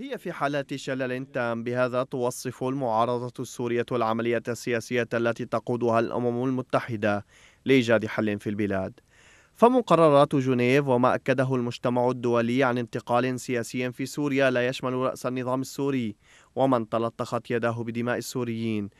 هي في حالات شلل تام بهذا توصف المعارضة السورية العملية السياسية التي تقودها الأمم المتحدة لإيجاد حل في البلاد فمقررات جنيف وما أكده المجتمع الدولي عن انتقال سياسي في سوريا لا يشمل رأس النظام السوري ومن تلطخت يداه بدماء السوريين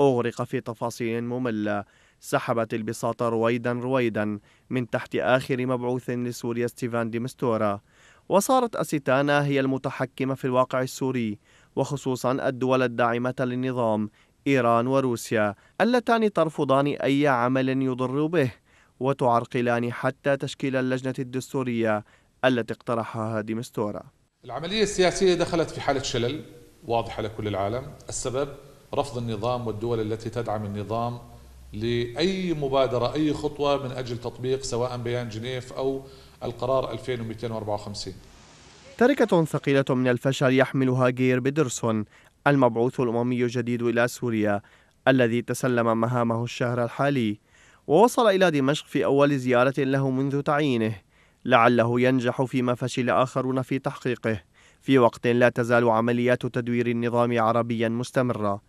أغرق في تفاصيل مملة سحبت البساط رويدا رويدا من تحت آخر مبعوث لسوريا ستيفان ديمستورا وصارت أسيتانا هي المتحكمة في الواقع السوري وخصوصا الدول الداعمة للنظام إيران وروسيا اللتان ترفضان أي عمل يضر به وتعرقلان حتى تشكيل اللجنة الدستورية التي اقترحها ديمستورا العملية السياسية دخلت في حالة شلل واضحة لكل العالم السبب رفض النظام والدول التي تدعم النظام لأي مبادرة أي خطوة من أجل تطبيق سواء بيان جنيف أو القرار 2254 تركة ثقيلة من الفشل يحملها غير بيدرسون المبعوث الأممي الجديد إلى سوريا الذي تسلم مهامه الشهر الحالي ووصل إلى دمشق في أول زيارة له منذ تعيينه لعله ينجح فيما فشل آخرون في تحقيقه في وقت لا تزال عمليات تدوير النظام عربيا مستمرة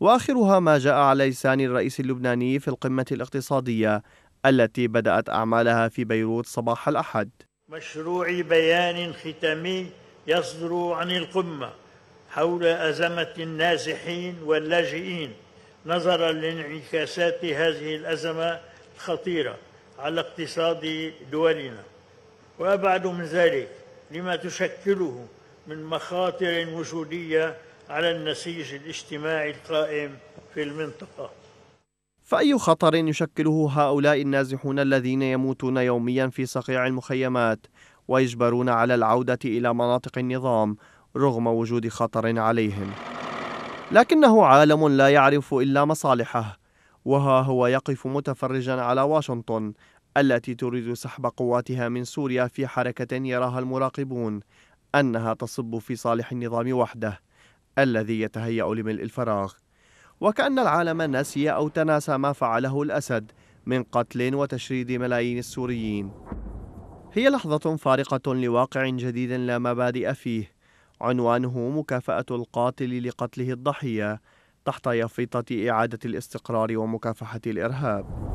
واخرها ما جاء على لسان الرئيس اللبناني في القمه الاقتصاديه التي بدات اعمالها في بيروت صباح الاحد. مشروع بيان ختامي يصدر عن القمه حول ازمه النازحين واللاجئين نظرا لانعكاسات هذه الازمه الخطيره على اقتصاد دولنا. وابعد من ذلك لما تشكله من مخاطر وجوديه على النسيج الاجتماعي القائم في المنطقة فأي خطر يشكله هؤلاء النازحون الذين يموتون يوميا في صقيع المخيمات ويجبرون على العودة إلى مناطق النظام رغم وجود خطر عليهم لكنه عالم لا يعرف إلا مصالحه وها هو يقف متفرجا على واشنطن التي تريد سحب قواتها من سوريا في حركة يراها المراقبون أنها تصب في صالح النظام وحده الذي يتهيأ لملء الفراغ وكأن العالم نسي أو تناسى ما فعله الأسد من قتل وتشريد ملايين السوريين هي لحظة فارقة لواقع جديد لا مبادئ فيه عنوانه مكافأة القاتل لقتله الضحية تحت يافطة إعادة الاستقرار ومكافحة الإرهاب